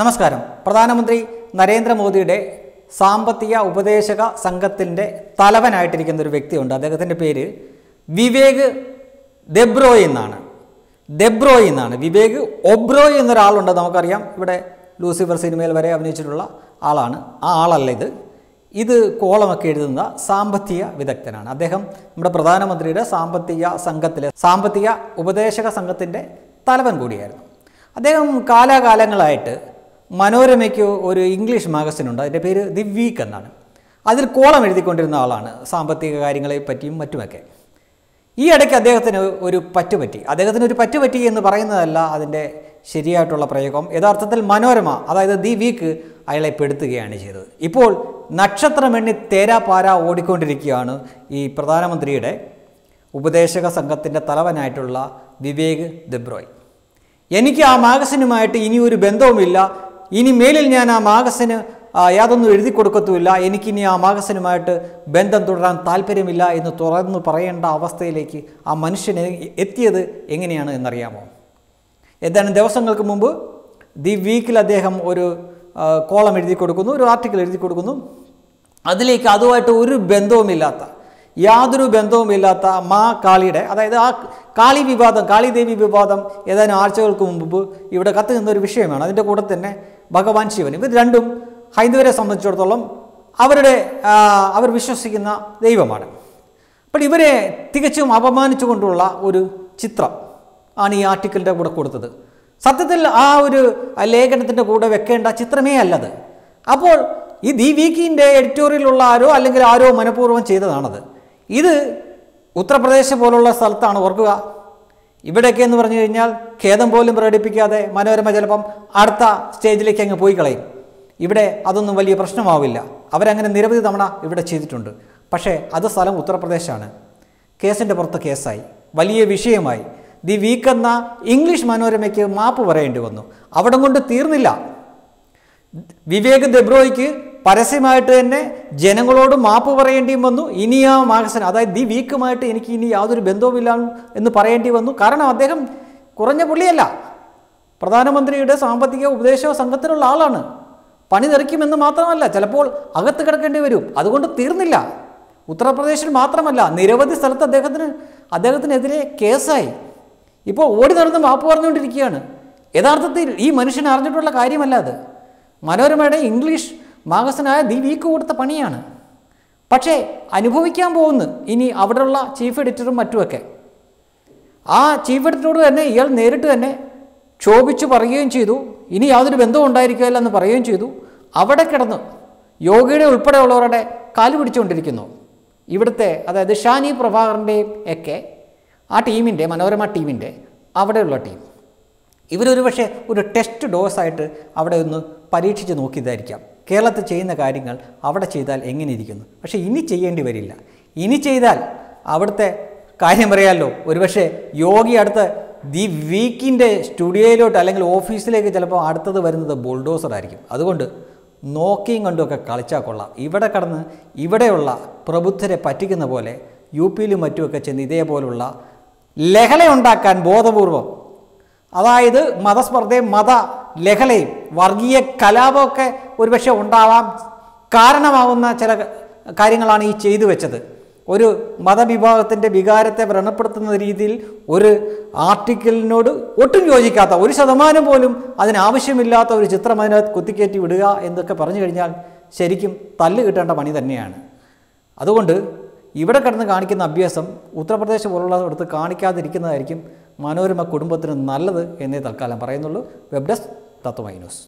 നമസ്കാരം പ്രധാനമന്ത്രി നരേന്ദ്രമോദിയുടെ സാമ്പത്തിക ഉപദേശക സംഘത്തിൻ്റെ തലവനായിട്ടിരിക്കുന്ന ഒരു വ്യക്തിയുണ്ട് അദ്ദേഹത്തിൻ്റെ പേര് വിവേക് ദെബ്രോയ് എന്നാണ് ദെബ്രോയ് എന്നാണ് വിവേക് ഒബ്രോയ് എന്നൊരാളുണ്ട് നമുക്കറിയാം ഇവിടെ ലൂസിഫർ സിനിമയിൽ വരെ അഭിനയിച്ചിട്ടുള്ള ആളാണ് ആ ആളല്ല ഇത് ഇത് കോളമൊക്കെ എഴുതുന്ന സാമ്പത്തിക വിദഗ്ധനാണ് അദ്ദേഹം നമ്മുടെ പ്രധാനമന്ത്രിയുടെ സാമ്പത്തിക സംഘത്തിലെ സാമ്പത്തിക ഉപദേശക സംഘത്തിൻ്റെ തലവൻ കൂടിയായിരുന്നു അദ്ദേഹം കാലാകാലങ്ങളായിട്ട് മനോരമയ്ക്ക് ഒരു ഇംഗ്ലീഷ് മാഗസിനുണ്ട് അതിൻ്റെ പേര് ദി വീക്ക് എന്നാണ് അതിൽ കോളം എഴുതിക്കൊണ്ടിരുന്ന ആളാണ് സാമ്പത്തിക കാര്യങ്ങളെ പറ്റിയും മറ്റുമൊക്കെ ഈ ഇടയ്ക്ക് അദ്ദേഹത്തിന് ഒരു പറ്റുപറ്റി അദ്ദേഹത്തിന് ഒരു പറ്റുപറ്റി എന്ന് പറയുന്നതല്ല അതിൻ്റെ ശരിയായിട്ടുള്ള പ്രയോഗം യഥാർത്ഥത്തിൽ മനോരമ അതായത് ദി വീക്ക് അയാളെ പെടുത്തുകയാണ് ചെയ്തത് ഇപ്പോൾ നക്ഷത്രമെണ്ണി തേരാ പാരാ ഓടിക്കൊണ്ടിരിക്കുകയാണ് ഈ പ്രധാനമന്ത്രിയുടെ ഉപദേശക സംഘത്തിൻ്റെ തലവനായിട്ടുള്ള വിവേക് ദിബ്രോയ് എനിക്ക് ആ മാഗസിനുമായിട്ട് ഇനിയൊരു ബന്ധവുമില്ല ഇനി മേലിൽ ഞാൻ ആ മാഗസിന് യാതൊന്നും എഴുതി കൊടുക്കത്തുമില്ല എനിക്കിനി ആ മാഗസിനുമായിട്ട് ബന്ധം തുടരാൻ താല്പര്യമില്ല എന്ന് തുറന്നു പറയേണ്ട അവസ്ഥയിലേക്ക് ആ മനുഷ്യനെ എത്തിയത് എങ്ങനെയാണ് എന്നറിയാമോ ഏതാനും ദിവസങ്ങൾക്ക് മുമ്പ് ദി വീക്കിൽ അദ്ദേഹം ഒരു കോളം എഴുതി കൊടുക്കുന്നു ഒരു ആർട്ടിക്കിൾ എഴുതി കൊടുക്കുന്നു അതിലേക്ക് അതുമായിട്ട് ഒരു ബന്ധവുമില്ലാത്ത യാതൊരു ബന്ധവുമില്ലാത്ത മാ കാളിയുടെ അതായത് ആ കാളി വിവാദം കാളിദേവി വിവാദം ഏതാനും ആഴ്ചകൾക്ക് മുമ്പ് ഇവിടെ കത്ത് നിന്നൊരു വിഷയമാണ് അതിൻ്റെ കൂടെ തന്നെ ഭഗവാൻ ശിവൻ ഇവർ രണ്ടും ഹൈന്ദവരെ സംബന്ധിച്ചിടത്തോളം അവരുടെ അവർ വിശ്വസിക്കുന്ന ദൈവമാണ് അപ്പോൾ ഇവരെ തികച്ചും അപമാനിച്ചുകൊണ്ടുള്ള ഒരു ചിത്രം ആണ് ഈ ആർട്ടിക്കിളിൻ്റെ കൂടെ കൊടുത്തത് സത്യത്തിൽ ആ ഒരു ലേഖനത്തിൻ്റെ കൂടെ വെക്കേണ്ട ചിത്രമേ അല്ലത് അപ്പോൾ ഈ ദി വീക്കിൻ്റെ എഡിറ്റോറിയലുള്ള ആരോ അല്ലെങ്കിൽ ആരോ മനഃപൂർവ്വം ചെയ്തതാണത് ഇത് ഉത്തർപ്രദേശ് പോലുള്ള സ്ഥലത്താണ് ഓർക്കുക ഇവിടെയൊക്കെ എന്ന് പറഞ്ഞു കഴിഞ്ഞാൽ ഖേദം പോലും പ്രകടിപ്പിക്കാതെ മനോരമ ചിലപ്പം അടുത്ത സ്റ്റേജിലേക്ക് അങ്ങ് പോയി കളയും ഇവിടെ അതൊന്നും വലിയ പ്രശ്നമാവില്ല അവരങ്ങനെ നിരവധി തവണ ഇവിടെ ചെയ്തിട്ടുണ്ട് പക്ഷേ അത് സ്ഥലം ഉത്തർപ്രദേശാണ് കേസിൻ്റെ പുറത്ത് കേസായി വലിയ വിഷയമായി ദി വീക്ക് എന്ന ഇംഗ്ലീഷ് മനോരമയ്ക്ക് മാപ്പ് പറയേണ്ടി വന്നു അവിടം കൊണ്ട് തീർന്നില്ല വിവേക് ദെബ്രോയ്ക്ക് പരസ്യമായിട്ട് തന്നെ ജനങ്ങളോട് മാപ്പ് പറയേണ്ടിയും വന്നു ഇനി ആ മാഗസിൻ അതായത് ദി വീക്കുമായിട്ട് എനിക്ക് ഇനി യാതൊരു ബന്ധവുമില്ല എന്ന് പറയേണ്ടി വന്നു കാരണം അദ്ദേഹം കുറഞ്ഞ പുള്ളിയല്ല പ്രധാനമന്ത്രിയുടെ സാമ്പത്തിക ഉപദേശ സംഘത്തിലുള്ള ആളാണ് പണി നിറയ്ക്കുമെന്ന് മാത്രമല്ല ചിലപ്പോൾ അകത്ത് കിടക്കേണ്ടി വരും അതുകൊണ്ട് തീർന്നില്ല ഉത്തർപ്രദേശിൽ മാത്രമല്ല നിരവധി സ്ഥലത്ത് അദ്ദേഹത്തിന് അദ്ദേഹത്തിനെതിരെ കേസായി ഇപ്പോൾ ഓടി നടന്ന് മാപ്പ് പറഞ്ഞുകൊണ്ടിരിക്കുകയാണ് യഥാർത്ഥത്തിൽ ഈ മനുഷ്യൻ അറിഞ്ഞിട്ടുള്ള കാര്യമല്ല അത് മനോരമയുടെ ഇംഗ്ലീഷ് മാഗസനായ ദി വീക്ക് കൊടുത്ത പണിയാണ് പക്ഷേ അനുഭവിക്കാൻ പോകുന്നു ഇനി അവിടെയുള്ള ചീഫ് എഡിറ്ററും മറ്റുമൊക്കെ ആ ചീഫ് എഡിറ്ററോട് തന്നെ ഇയാൾ നേരിട്ട് തന്നെ ക്ഷോഭിച്ചു പറയുകയും ചെയ്തു ഇനി യാതൊരു ബന്ധവും ഉണ്ടായിരിക്കുകയില്ല എന്ന് പറയുകയും ചെയ്തു അവിടെ കിടന്ന് യോഗയുടെ ഉൾപ്പെടെയുള്ളവരുടെ കാല് പിടിച്ചുകൊണ്ടിരിക്കുന്നു ഇവിടുത്തെ അതായത് ഷാനി പ്രഭാകറിൻ്റെയും ഒക്കെ ആ ടീമിൻ്റെ മനോരമ ടീമിൻ്റെ അവിടെയുള്ള ടീം ഇവരൊരു പക്ഷേ ഒരു ടെസ്റ്റ് ഡോസായിട്ട് അവിടെ ഒന്ന് പരീക്ഷിച്ച് നോക്കിയതായിരിക്കാം കേരളത്തിൽ ചെയ്യുന്ന കാര്യങ്ങൾ അവിടെ ചെയ്താൽ എങ്ങനെ ഇരിക്കുന്നു പക്ഷേ ഇനി ചെയ്യേണ്ടി വരില്ല ഇനി ചെയ്താൽ അവിടുത്തെ കാര്യം പറയാമല്ലോ ഒരുപക്ഷെ യോഗി അടുത്ത ദി വീക്കിൻ്റെ സ്റ്റുഡിയോയിലോട്ട് അല്ലെങ്കിൽ ഓഫീസിലേക്ക് ചിലപ്പോൾ അടുത്തത് വരുന്നത് ബുൾഡോസർ ആയിരിക്കും അതുകൊണ്ട് നോക്കിയും കണ്ടുമൊക്കെ കളിച്ചാൽ കൊള്ളാം ഇവിടെ കടന്ന് ഇവിടെയുള്ള പ്രബുദ്ധരെ പറ്റിക്കുന്ന പോലെ യു പിയിലും മറ്റുമൊക്കെ ചെന്ന് ഇതേപോലുള്ള ലഹളയുണ്ടാക്കാൻ ബോധപൂർവം അതായത് മതസ്പർദ്ധയും മത ലഹളയും വർഗീയ കലാപമൊക്കെ ഒരുപക്ഷെ ഉണ്ടാവാം കാരണമാവുന്ന ചില കാര്യങ്ങളാണ് ഈ ചെയ്തു വെച്ചത് ഒരു മതവിഭാഗത്തിൻ്റെ വികാരത്തെ വ്രണപ്പെടുത്തുന്ന രീതിയിൽ ഒരു ആർട്ടിക്കിളിനോട് ഒട്ടും യോജിക്കാത്ത ഒരു ശതമാനം പോലും അതിനാവശ്യമില്ലാത്ത ഒരു ചിത്രം അതിനകത്ത് കുത്തിക്കയറ്റി വിടുക എന്നൊക്കെ പറഞ്ഞു കഴിഞ്ഞാൽ ശരിക്കും തല്ല് കിട്ടേണ്ട പണി തന്നെയാണ് അതുകൊണ്ട് ഇവിടെ കിടന്ന് കാണിക്കുന്ന അഭ്യാസം ഉത്തർപ്രദേശ് പോലുള്ള അടുത്ത് കാണിക്കാതിരിക്കുന്നതായിരിക്കും മനോരമ കുടുംബത്തിന് നല്ലത് എന്നേ തൽക്കാലം പറയുന്നുള്ളൂ വെബ് ഡെസ്ക് തത്വമൈ ന്യൂസ്